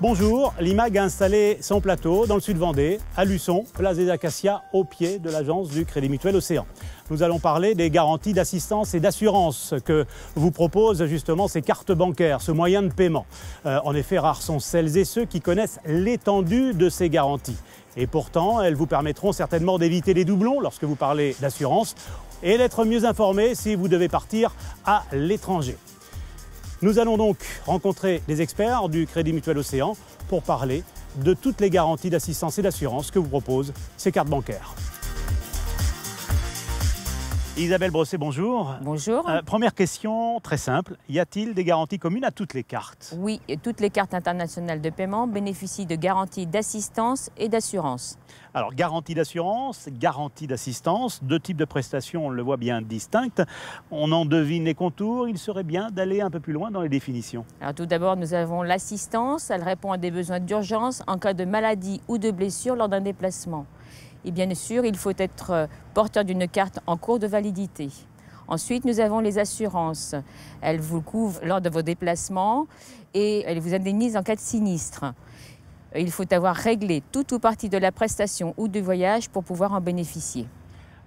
Bonjour, l'IMAG a installé son plateau dans le sud Vendée, à Luçon, place des Acacias, au pied de l'agence du Crédit Mutuel Océan. Nous allons parler des garanties d'assistance et d'assurance que vous proposent justement ces cartes bancaires, ce moyen de paiement. Euh, en effet, rares sont celles et ceux qui connaissent l'étendue de ces garanties. Et pourtant, elles vous permettront certainement d'éviter les doublons lorsque vous parlez d'assurance et d'être mieux informé si vous devez partir à l'étranger. Nous allons donc rencontrer les experts du Crédit Mutuel Océan pour parler de toutes les garanties d'assistance et d'assurance que vous proposent ces cartes bancaires. Isabelle Brosset, bonjour. Bonjour. Euh, première question très simple. Y a-t-il des garanties communes à toutes les cartes Oui, toutes les cartes internationales de paiement bénéficient de garanties d'assistance et d'assurance. Alors, garantie d'assurance, garantie d'assistance, deux types de prestations, on le voit bien distinctes. On en devine les contours, il serait bien d'aller un peu plus loin dans les définitions. Alors, tout d'abord, nous avons l'assistance, elle répond à des besoins d'urgence en cas de maladie ou de blessure lors d'un déplacement. Et bien sûr, il faut être euh, porteur d'une carte en cours de validité. Ensuite, nous avons les assurances. Elles vous couvrent lors de vos déplacements et elles vous indemnisent en cas de sinistre. Il faut avoir réglé toute ou partie de la prestation ou du voyage pour pouvoir en bénéficier.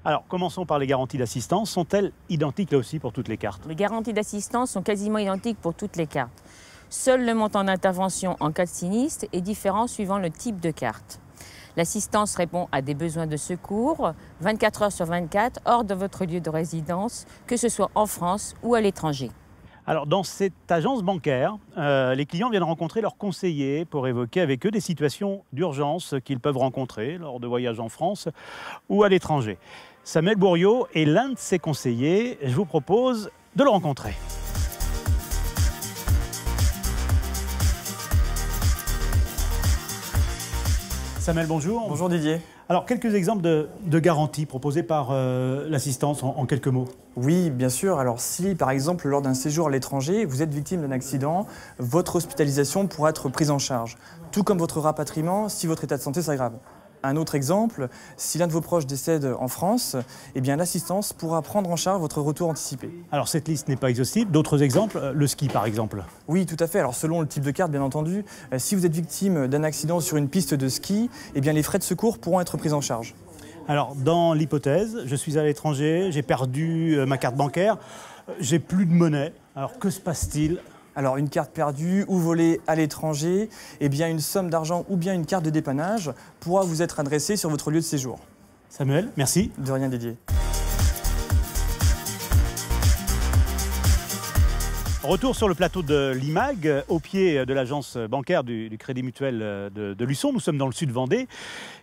Alors, commençons par les garanties d'assistance. Sont-elles identiques là aussi pour toutes les cartes Les garanties d'assistance sont quasiment identiques pour toutes les cartes. Seul le montant d'intervention en cas de sinistre est différent suivant le type de carte. L'assistance répond à des besoins de secours 24 heures sur 24 hors de votre lieu de résidence, que ce soit en France ou à l'étranger. Alors, dans cette agence bancaire, euh, les clients viennent rencontrer leurs conseillers pour évoquer avec eux des situations d'urgence qu'ils peuvent rencontrer lors de voyages en France ou à l'étranger. Samuel Bourriot est l'un de ces conseillers. Je vous propose de le rencontrer. Samuel, bonjour. Bonjour Didier. Alors, quelques exemples de, garanties proposées par euh, l'assistance en, en, quelques mots. Oui, bien sûr. Alors, si par exemple, lors d'un séjour à l'étranger, vous êtes victime d'un accident, votre hospitalisation pourra être prise en charge, tout comme votre rapatriement si votre état de santé s'aggrave. Un autre exemple, si l'un de vos proches décède en France, eh bien l'assistance pourra prendre en charge votre retour anticipé. Alors cette liste n'est pas exhaustive. D'autres exemples, euh, le ski par exemple. Oui, tout à fait. Alors selon le type de carte, bien entendu, euh, si vous êtes victime d'un accident sur une piste de ski, eh bien les frais de secours pourront être pris en charge. Alors dans l'hypothèse, je suis à l'étranger, j'ai perdu euh, ma carte bancaire, j'ai plus de monnaie. Alors que se passe-t-il alors une carte perdue ou volée à l'étranger, eh bien une somme d'argent ou bien une carte de dépannage pourra vous être adressée sur votre lieu de séjour. Samuel, merci. De rien dédié. Retour sur le plateau de l'IMAG, au pied de l'agence bancaire du, Crédit Mutuel de, Luçon. Nous sommes dans le sud Vendée.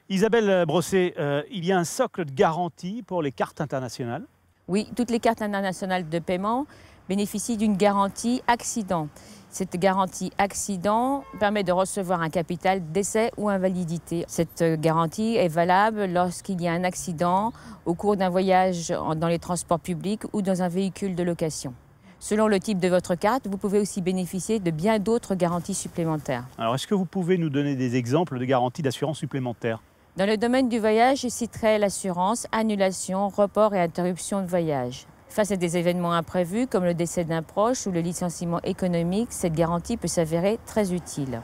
Isabelle Brosset, euh, il y a un socle de garantie pour les cartes internationales Oui, toutes les cartes internationales de paiement bénéficie d'une garantie accident. Cette garantie accident permet de recevoir un capital décès ou invalidité. Cette garantie est valable lorsqu'il y a un accident au cours d'un voyage dans les transports publics ou dans un véhicule de location. Selon le type de votre carte, vous pouvez aussi bénéficier de bien d'autres garanties supplémentaires. Alors, est-ce que vous pouvez nous donner des exemples de garanties d'assurance supplémentaires Dans le domaine du voyage, je citerai l'assurance, annulation, report et interruption de voyage. Face à des événements imprévus comme le décès d'un proche ou le licenciement économique, cette garantie peut s'avérer très utile.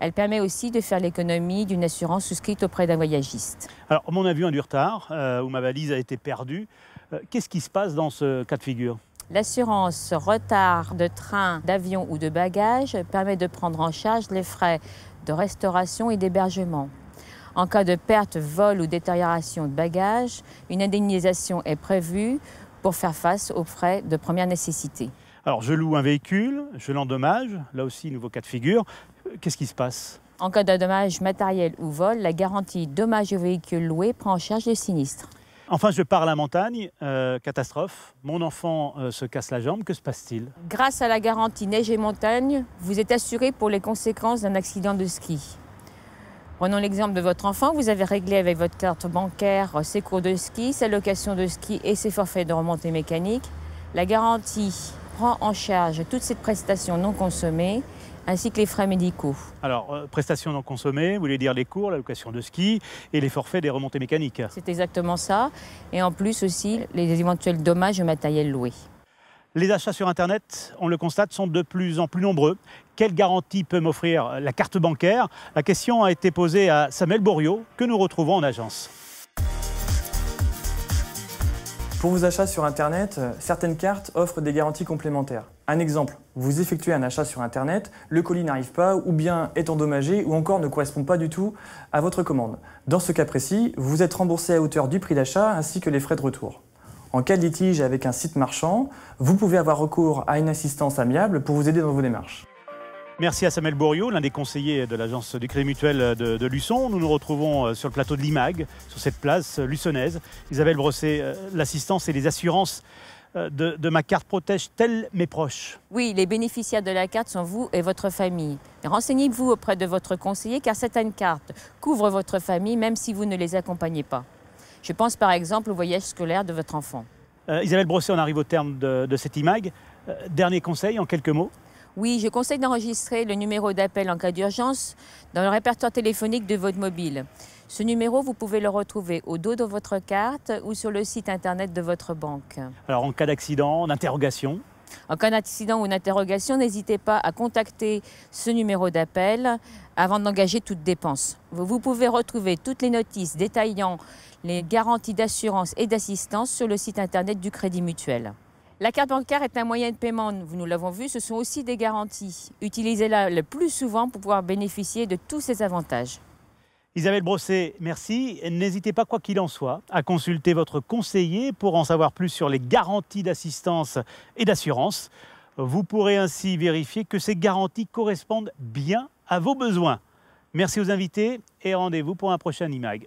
Elle permet aussi de faire l'économie d'une assurance souscrite auprès d'un voyagiste. Alors, mon avion a du retard, euh, ou ma valise a été perdue. Euh, qu'est-ce qui se passe dans ce cas de figure L'assurance retard de train, d'avion ou de bagages permet de prendre en charge les frais de restauration et d'hébergement. En cas de perte, vol ou détérioration de bagages, une indemnisation est prévue pour faire face aux frais de première nécessité. Alors je loue un véhicule, je l'endommage, là aussi nouveau cas de figure, qu'est-ce qui se passe En cas de dommage matériel ou vol, la garantie dommage au véhicule loué prend en charge les sinistres. Enfin, je pars à la montagne, euh, catastrophe, mon enfant euh, se casse la jambe, que se passe-t-il Grâce à la garantie neige et montagne, vous êtes assuré pour les conséquences d'un accident de ski. Prenons l'exemple de votre enfant. Vous avez réglé avec votre carte bancaire euh, ses cours de ski, sa location de ski et ses forfaits de remontée mécanique. La garantie prend en charge toutes ces prestations non consommées ainsi que les frais médicaux. Alors, euh, prestations non consommées, vous voulez dire les cours, la location de ski et les forfaits des remontées mécaniques. C'est exactement ça. Et en plus aussi, les éventuels dommages matériels loués. Les achats sur Internet, on le constate, sont de plus en plus nombreux. Quelles garantie peut m'offrir la carte bancaire La question a été posée à Samuel Borio, que nous retrouvons en agence. Pour vos achats sur Internet, certaines cartes offrent des garanties complémentaires. Un exemple, vous effectuez un achat sur Internet, le colis n'arrive pas ou bien est endommagé ou encore ne correspond pas du tout à votre commande. Dans ce cas précis, vous êtes remboursé à hauteur du prix d'achat ainsi que les frais de retour. En cas de litige avec un site marchand, vous pouvez avoir recours à une assistance amiable pour vous aider dans vos démarches. Merci à Samuel Borio, l'un des conseillers de l'agence du Crédit Mutuel de, Luçon. Nous nous retrouvons euh, sur le plateau de l'IMAG, sur cette place euh, luçonnaise. Isabelle Brosset, euh, l'assistance et les assurances de, de ma carte protègent-elles mes proches Oui, les bénéficiaires de la carte sont vous et votre famille. Renseignez-vous auprès de votre conseiller car certaines cartes couvrent votre famille même si vous ne les accompagnez pas. Je pense par exemple au voyage scolaire de votre enfant. Euh, Isabelle Brosset, on arrive au terme de, cette cet euh, dernier conseil en quelques mots Oui, je conseille d'enregistrer le numéro d'appel en cas d'urgence dans le répertoire téléphonique de votre mobile. Ce numéro, vous pouvez le retrouver au dos de votre carte ou sur le site internet de votre banque. Alors en cas d'accident, d'interrogation en cas d'incident ou d'interrogation, n'hésitez pas à contacter ce numéro d'appel avant d'engager toute dépense. Vous pouvez retrouver toutes les notices détaillant les garanties d'assurance et d'assistance sur le site internet du Crédit Mutuel. La carte bancaire est un moyen de paiement, nous l'avons vu, ce sont aussi des garanties. Utilisez-la le plus souvent pour pouvoir bénéficier de tous ces avantages. Isabelle Brosset, merci. N'hésitez pas, quoi qu'il en soit, à consulter votre conseiller pour en savoir plus sur les garanties d'assistance et d'assurance. Vous pourrez ainsi vérifier que ces garanties correspondent bien à vos besoins. Merci aux invités et rendez-vous pour un prochain IMAG.